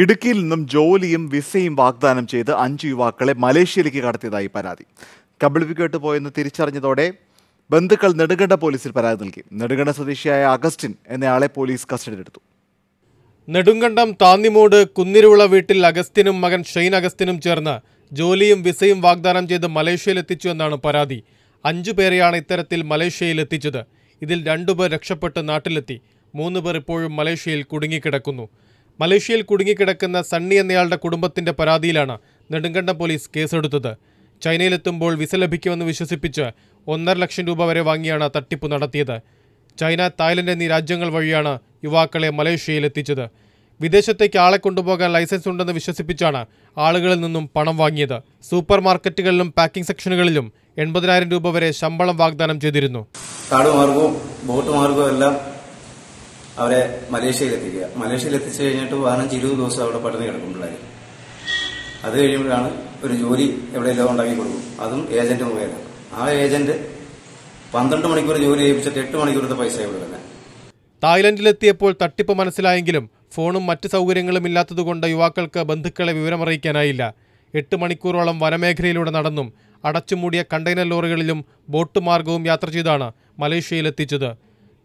ഇടുക്കിയിൽ നിന്നും ജോലിയും വിസയും വാഗ്ദാനം ചെയ്ത് അഞ്ച് യുവാക്കളെ മലേഷ്യയിലേക്ക് കടത്തിയതായി പരാതി കബളിപ്പിക്കേട്ട് പോയെന്ന് തിരിച്ചറിഞ്ഞതോടെ ബന്ധുക്കൾ നെടുങ്കണ്ട പോലീസിൽ പരാതി നൽകി നെടുങ്കണ്ട സ്വദേശിയായ അഗസ്റ്റിൻ എന്നയാളെ പോലീസ് കസ്റ്റഡിയിലെടുത്തു നെടുങ്കണ്ടം താന്നിമൂട് കുന്നിരുവിള വീട്ടിൽ അഗസ്റ്റിനും മകൻ ഷെയ്ൻ അഗസ്റ്റിനും ചേർന്ന് ജോലിയും വിസയും വാഗ്ദാനം ചെയ്ത് മലേഷ്യയിൽ എത്തിച്ചു എന്നാണ് പരാതി അഞ്ചു പേരെയാണ് ഇത്തരത്തിൽ എത്തിച്ചത് ഇതിൽ രണ്ടുപേർ രക്ഷപ്പെട്ട് നാട്ടിലെത്തി മൂന്നുപേർ ഇപ്പോഴും മലേഷ്യയിൽ കുടുങ്ങിക്കിടക്കുന്നു മലേഷ്യയിൽ കുടുങ്ങിക്കിടക്കുന്ന സണ്ണി എന്നയാളുടെ കുടുംബത്തിന്റെ പരാതിയിലാണ് നെടുങ്കണ്ടം പോലീസ് കേസെടുത്തത് ചൈനയിലെത്തുമ്പോൾ വിസ ലഭിക്കുമെന്ന് വിശ്വസിപ്പിച്ച് ഒന്നര ലക്ഷം രൂപ വരെ വാങ്ങിയാണ് തട്ടിപ്പ് നടത്തിയത് ചൈന തായ്ലൻഡ് എന്നീ രാജ്യങ്ങൾ വഴിയാണ് യുവാക്കളെ മലേഷ്യയിൽ എത്തിച്ചത് വിദേശത്തേക്ക് ആളെ കൊണ്ടുപോകാൻ ലൈസൻസ് ഉണ്ടെന്ന് വിശ്വസിപ്പിച്ചാണ് ആളുകളിൽ നിന്നും പണം വാങ്ങിയത് സൂപ്പർ മാർക്കറ്റുകളിലും പാക്കിംഗ് സെക്ഷനുകളിലും എൺപതിനായിരം രൂപ വരെ ശമ്പളം വാഗ്ദാനം ചെയ്തിരുന്നു കാട് മാർഗവും ബോട്ട് മാർഗവും എല്ലാം അവരെ മലേഷ്യയിൽ എത്തിക്കുക മലേഷ്യയിൽ എത്തിച്ചു കഴിഞ്ഞിട്ട് വാഹനം ചിരുവ് ദിവസം അവിടെ പട്ടിണി കിടക്കും അത് കഴിയുമ്പോഴാണ് ഒരു ജോലി എവിടെയെല്ലാം ഉണ്ടാക്കി കൊടുക്കും അതും ഏജന്റ് മുഖേന ആ ഏജന്റ് പന്ത്രണ്ട് മണിക്കൂർ ജോലി ചെയ്യിപ്പിച്ചിട്ട് എട്ട് മണിക്കൂറത്തെ പൈസ ഇവിടെ തന്നെ തായ്ലൻഡിലെത്തിയപ്പോൾ തട്ടിപ്പ് മനസ്സിലായെങ്കിലും ഫോണും മറ്റ് സൗകര്യങ്ങളും ഇല്ലാത്തതുകൊണ്ട് യുവാക്കൾക്ക് ബന്ധുക്കളെ വിവരമറിയിക്കാനായില്ല എട്ട് മണിക്കൂറോളം വനമേഖലയിലൂടെ നടന്നും അടച്ചുമൂടിയ കണ്ടെയ്നർ ലോറികളിലും ബോട്ട് മാർഗവും യാത്ര ചെയ്താണ് മലേഷ്യയിലെത്തിച്ചത്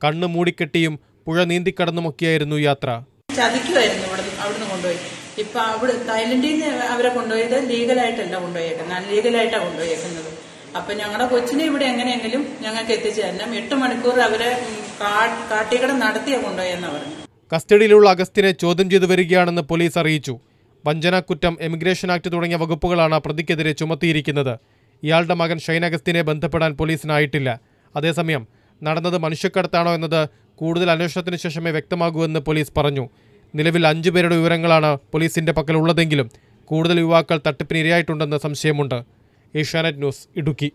കണ്ണ് മൂടിക്കെട്ടിയും പുഴ നീന്തിക്കടന്നുമൊക്കെയായിരുന്നു യാത്ര ചതിക്കുമായിരുന്നു ഇവിടെ അവിടുന്ന് കൊണ്ടുപോയി ഇപ്പൊ അവിടെ തായ്ലൻഡിൽ നിന്ന് അവരെ കൊണ്ടുപോയത് ലീഗലായിട്ടല്ല കൊണ്ടുപോയേക്കുന്നത് ലീഗലായിട്ടാണ് കൊണ്ടുപോയേക്കുന്നത് അപ്പൊ ഞങ്ങളുടെ കൊച്ചിനെ ഇവിടെ എങ്ങനെയെങ്കിലും ഞങ്ങൾക്ക് എത്തിച്ചു തരണം എട്ട് മണിക്കൂർ അവരെ കാട്ടിക്കട നടത്തിയാ കൊണ്ടുപോയെന്ന് പറഞ്ഞു കസ്റ്റഡിയിലുള്ള അഗസ്റ്റിനെ ചോദ്യം ചെയ്തു വരികയാണെന്ന് പോലീസ് അറിയിച്ചു വഞ്ചനാക്കുറ്റം എമിഗ്രേഷൻ ആക്ട് തുടങ്ങിയ വകുപ്പുകളാണ് പ്രതിക്കെതിരെ ചുമത്തിയിരിക്കുന്നത് ഇയാളുടെ മകൻ ഷൈൻ അഗസ്റ്റിനെ ബന്ധപ്പെടാൻ പോലീസിനായിട്ടില്ല അതേസമയം നടന്നത് മനുഷ്യക്കടത്താണോ എന്നത് കൂടുതൽ അന്വേഷണത്തിന് ശേഷമേ വ്യക്തമാകൂ എന്ന് പോലീസ് പറഞ്ഞു നിലവിൽ അഞ്ചു പേരുടെ വിവരങ്ങളാണ് പോലീസിന്റെ പക്കലുള്ളതെങ്കിലും കൂടുതൽ യുവാക്കൾ ഇരയായിട്ടുണ്ടെന്ന് സംശയമുണ്ട് ഏഷ്യാനെറ്റ് ന്യൂസ് ഇടുക്കി